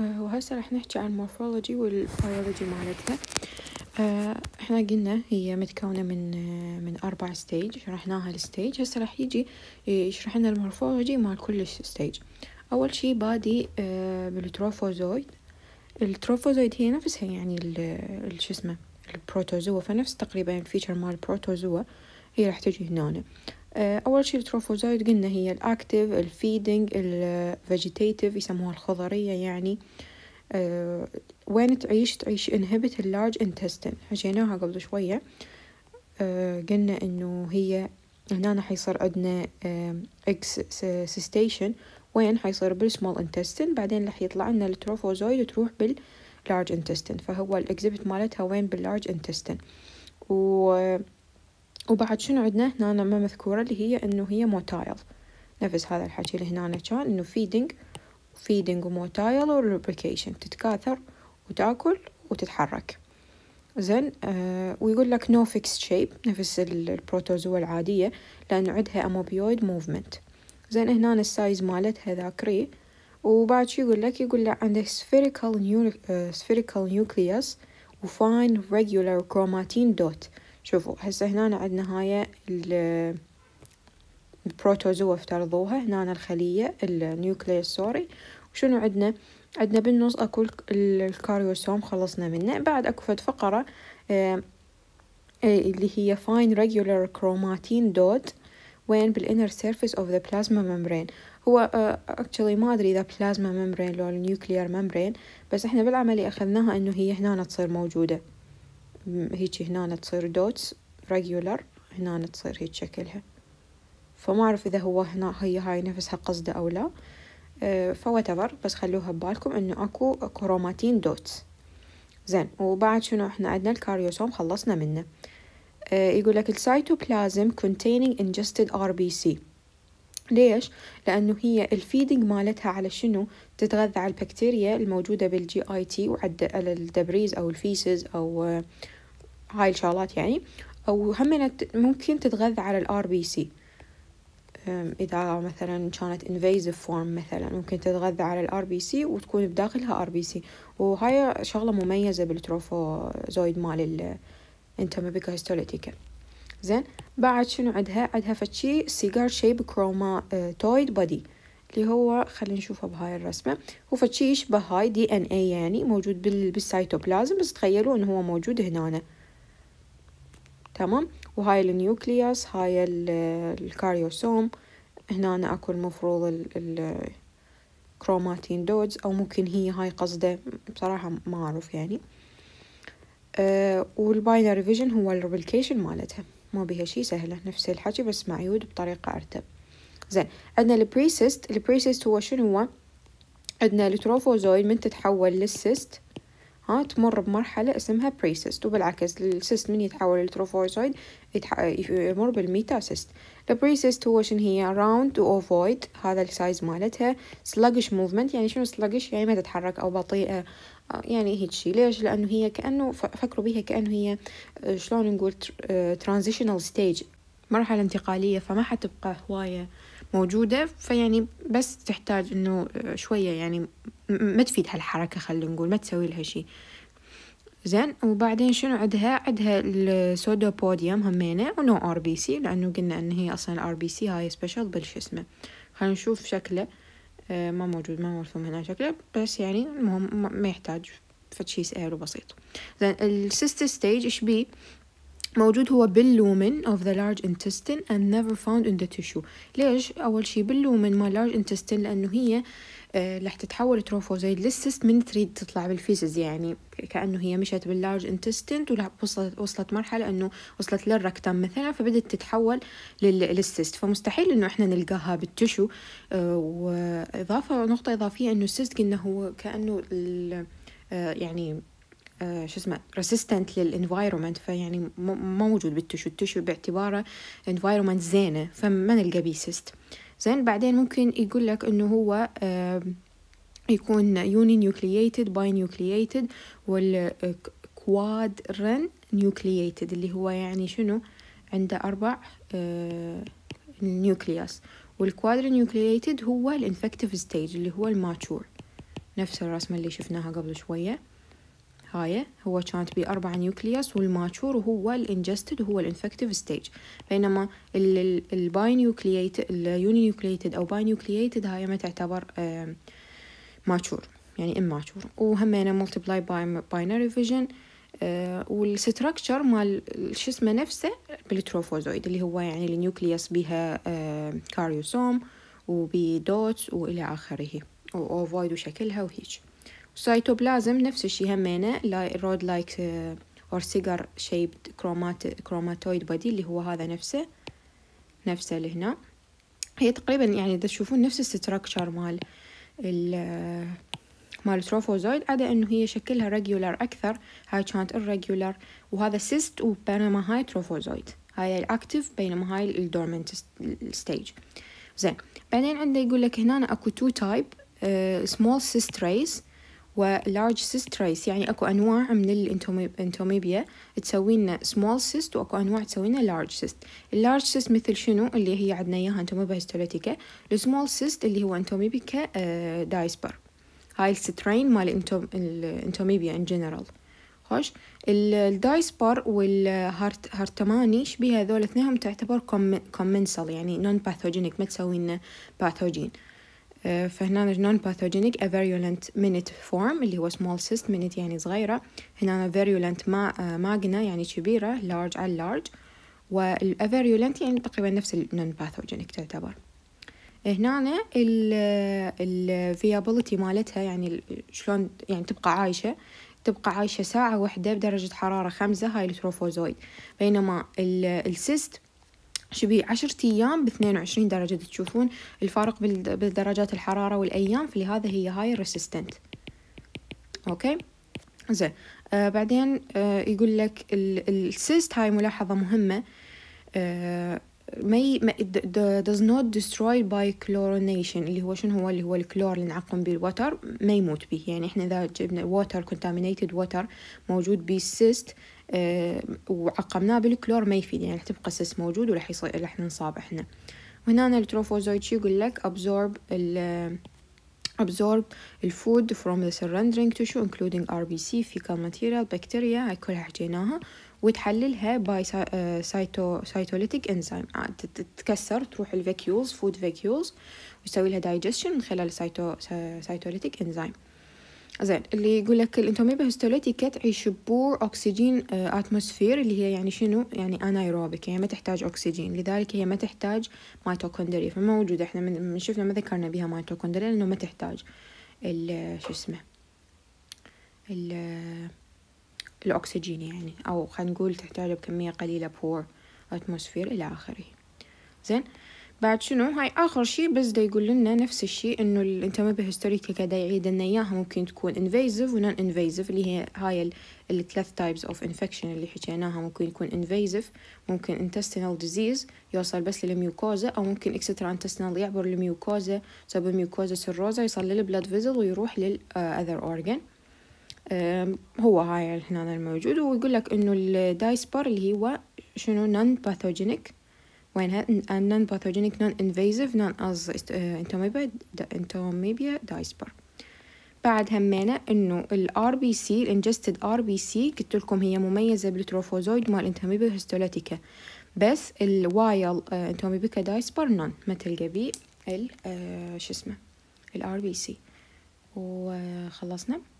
آه، وهسه راح نحكي عن المورفولوجي والبيولوجي مالتها آه، احنا قلنا هي متكونة من آه، من أربع ستيج شرحناها الستيج هسه راح يجي يشرح لنا المورفولوجي مال كل ستيج أول شي بادي بالتروفوزويد التروفوزويد هي نفسها يعني شو اسمه البروتوزوا فنفس تقريبا الفيتشر مال البروتوزوا هي راح تجي هنا آه، أول شي التروفوزويد قلنا هي الأكتيف الفيدنج الفيجيتيتيف يسموها الخضرية يعني أه وين تعيش تعيش انهبت اللارج انتستين حكيناها قبل شوية أه قلنا انه هي هنا حيصير عندنا اكس آه، سيستيشن وين حيصير بالسمول انتستين بعدين رح يطلع لنا التروفوزويد تروح باللارج انتستين فهو الاكزيبت مالتها وين باللارج انتستين و وبعد شنو عندنا هنا ما مذكورة اللي هي انه هي موتايل نفس هذا الحكي اللي هنا كان انه فيدنج فيدنج وموتايل وريبريكيشن تتكاثر وتاكل وتتحرك زين آه ويقول لك نو فيكس شيب نفس البروتوزوا العادية لأن عندها أموبيويد موفمنت زين هنا السايز مالتها ذاكري وبعد شو يقول لك يقول لك عنده spherical, نيو... سفيريكال آه، nucleus وفاين regular كروماتين دوت شوفوا هسه هنا عندنا هاي البروتوزوا افترضوها هنا الخلية النيوكليس سوري وشنو عندنا عندنا بالنص اكو الكاريوسوم خلصنا منه بعد اكو فد فقرة آه، آه، اللي هي فاين regular كروماتين دوت وين بالانر surface of the plasma membrane هو اكشلي آه، ما ادري اذا بلازما ممبرين لو النيوكليير ممبرين بس احنا بالعملية اخذناها انه هي هنا تصير موجودة هيجي هنا تصير دوتس ريجولر هنا تصير هيك شكلها فما أعرف إذا هو هنا هي هاي نفسها قصده أو لا آه، فواتفر بس خلوها ببالكم إنه أكو كروماتين دوتس زين وبعد شنو إحنا عندنا الكاريوسوم خلصنا منه يقول لك السيتوبلازم containing ingested RBC ليش؟ لأنه هي الفيدنج مالتها على شنو تتغذى على البكتيريا الموجودة بالجي آي تي وعد على الدبريز أو الفيسز أو آه، هاي الشغلات يعني او هم ممكن تتغذى على الار بي سي اذا مثلا كانت انفيزيف فورم مثلا ممكن تتغذى على الار بي سي وتكون بداخلها ار بي سي وهاي شغله مميزه بالتروفوزويد مال الانتمابيكا هيستوليتيكا زين بعد شنو عندها عندها فشي سيجار شيب كروما تويد بودي اللي هو خلينا نشوفه بهاي الرسمه هو فشي يشبه هاي دي ان اي يعني موجود بالسيتوبلازم بس تخيلوا انه هو موجود هنا تمام وهاي النيوكليوس هاي الكاريوسوم هنا أنا أكو المفروض الكروماتين دودز أو ممكن هي هاي قصده بصراحة ما أعرف يعني آه، والباينري فيجن هو الريبليكيشن مالتها ما بيها شي سهلة نفس الحكي بس معيود بطريقة أرتب زين عندنا البريسيست البريسيست هو شنو هو عندنا التروفوزويد من تتحول للسيست ها تمر بمرحلة اسمها بريسيست وبالعكس السيست من يتحول لتروفورسويد يمر بالميتاسيست البريسيست هو شن هي راوند واوفويد هذا السايز مالتها سلاجش موفمنت يعني شنو سلاجش يعني ما تتحرك او بطيئة يعني هيك شيء ليش لانه هي كانه فكروا بيها كانه هي آه، شلون نقول ترانزيشنال آه، ستيج مرحلة انتقالية فما حتبقى هواية موجودة فيعني بس تحتاج انه آه، شوية يعني ما تفيد هالحركة خلينا نقول ما تسوي لها شي زين وبعدين شنو عندها عندها السودو بوديوم همينة ونو ار بي سي لانه قلنا ان هي اصلا ار بي سي هاي سبيشال بالش اسمه خلينا نشوف شكله آه، ما موجود ما مرسوم هنا شكله بس يعني المهم ما يحتاج فتشي سهل وبسيط زين السيستر ستيج ايش بيه موجود هو باللومن of the large intestine and never found in the tissue ليش أول شي باللومن ما large intestine لأنه هي آه، رح تتحول تروفوزايد للسيست من تريد تطلع بالفيسز يعني كأنه هي مشت باللارج انتستنت ووصلت وصلت مرحلة أنه وصلت للركتم مثلا فبدت تتحول للسيست فمستحيل أنه إحنا نلقاها بالتشو آه، وإضافة نقطة إضافية أنه السيست قلنا هو كأنه آه، يعني آه، شو اسمه ريسيستنت للانفايرمنت فيعني مو موجود بالتشو التشو باعتباره انفايرمنت زينه فما نلقى بيه سيست زين بعدين ممكن يقول لك انه هو يكون يوني نيوكلييتد باي نيوكلييتد والكواد نيوكلييتد اللي هو يعني شنو عنده اربع نيوكلياس والكوادرن نيوكلييتد هو الانفكتيف ستيج اللي هو الماتشور نفس الرسمة اللي شفناها قبل شوية هاي هو كانت بأربعة نيوكليوس والماتشور هو الانجستد هو الانفكتيف ستيج بينما الباي نيوكلييتد اليوني نيوكلييتد او باي نيوكلييتد هاي ما تعتبر ماتشور يعني اماتشور وهمينه ملتبلاي باي باينري فيجن والستركتشر مال شو اسمه نفسه بالتروفوزويد اللي هو يعني النيوكليوس بيها آه، كاريوسوم وبدوتس والى اخره واوفويد وشكلها وهيج سايتوبلازم نفس الشيء همينه رود لايك اور سيجار شيبد كرومات كروماتويد بادي اللي هو هذا نفسه نفسه لهنا هي تقريبا يعني اذا تشوفون نفس الستراكشر مال ال آه، مال تروفوزويد عدا انه هي شكلها ريجولار اكثر هاي كانت الريجولار وهذا سيست وبينما هاي تروفوزويد هاي الاكتف بينما هاي الدورمنت ستيج زين بعدين عنده يقول لك هنا اكو تو تايب سمول سيست ريز ولارج سيست تريس يعني اكو انواع من الانتوميبيا تسوي لنا سمول سيست واكو انواع تسوي لنا لارج سيست اللارج سيست مثل شنو اللي هي عندنا اياها انتوميبيا هيستوليتيكا السمول سيست اللي هو انتوميبيكا آه، دايسبر هاي السترين مال الانتوميبيا ان جنرال خوش الدايسبر والهرتماني شبيه هذول اثنينهم تعتبر كومنسال يعني نون باثوجينيك ما تسوي لنا باثوجين آه، فهنا نون باثوجينيك a virulent minute form اللي هو small cyst minute يعني صغيرة هنا فيريولنت ما آه، ماجنا يعني كبيرة large على large والافيريولنت يعني تقريبا نفس النون باثوجينيك تعتبر هنا الفيابيليتي مالتها يعني شلون يعني تبقى عايشة تبقى عايشة ساعة واحدة بدرجة حرارة خمسة هاي التروفوزويد بينما السيست شبه عشرة أيام باثنين وعشرين درجة تشوفون الفارق بالدرجات الحرارة والأيام فلهذا هي هاي الريسستنت أوكي زين آه بعدين آه يقول لك السيست هاي ملاحظة مهمة آه ما does not destroy by chlorination اللي هو شنو هو اللي هو الكلور اللي نعقم به الوتر ما يموت به يعني احنا اذا جبنا water contaminated water موجود به السيست آه، وعقمناه بالكلور ما يفيد يعني تبقى السس موجود وراح يصير راح ننصاب احنا وهنا التروفوزويت شو يقول لك absorb ال absorb food from the surrounding tissue including RBC fecal material bacteria هاي كلها حكيناها وتحللها by سايتو آه، enzyme عاد آه، تتكسر تروح الفيكيولز food vacuoles ويسوي لها digestion من خلال cyto, cytolytic enzyme زين اللي يقول لك الانتوميبا تعيش بور أكسجين أتموسفير آه، اللي هي يعني شنو يعني أنايروبيك يعني ما تحتاج أكسجين لذلك هي ما تحتاج ميتوكوندريا موجوده احنا من شفنا ما ذكرنا بها ميتوكوندريا لأنه ما تحتاج شو اسمه الأكسجين يعني أو خلينا نقول تحتاج بكمية قليلة بور أتموسفير إلى آخره زين بعد شنو هاي اخر شيء بس دا يقول لنا نفس الشيء انه الانتمبه هيستوريكا قاعد يعيد لنا اياها ممكن تكون انفيزيف ونون انفيزيف اللي هي هاي الثلاث تايبس اوف انفكشن اللي حكيناها ممكن يكون انفيزيف ممكن انتستينال ديزيز يوصل بس للميوكوزا او ممكن اكسترا انتستينال يعبر الميوكوزا سبب ميوكوزا سيروزا يصل للبلاد فيزل ويروح للاذر اورجان آه، هو هاي هنا الموجود ويقول لك انه الدايسبر اللي هو شنو نون باثوجينيك وينها نون باثوجينيك نون انفيزيف نون از انتوميبيا entomybia diaspora بعد همينا انه الار بي سي الانجستد ار بي سي قلت لكم هي مميزه بالتروفوزويد مال انتوميبيا هيستولاتيكا بس الوايل انتوميبيكا دايسبر نون ما تلقى بيه ال آه، شو اسمه الار بي سي وخلصنا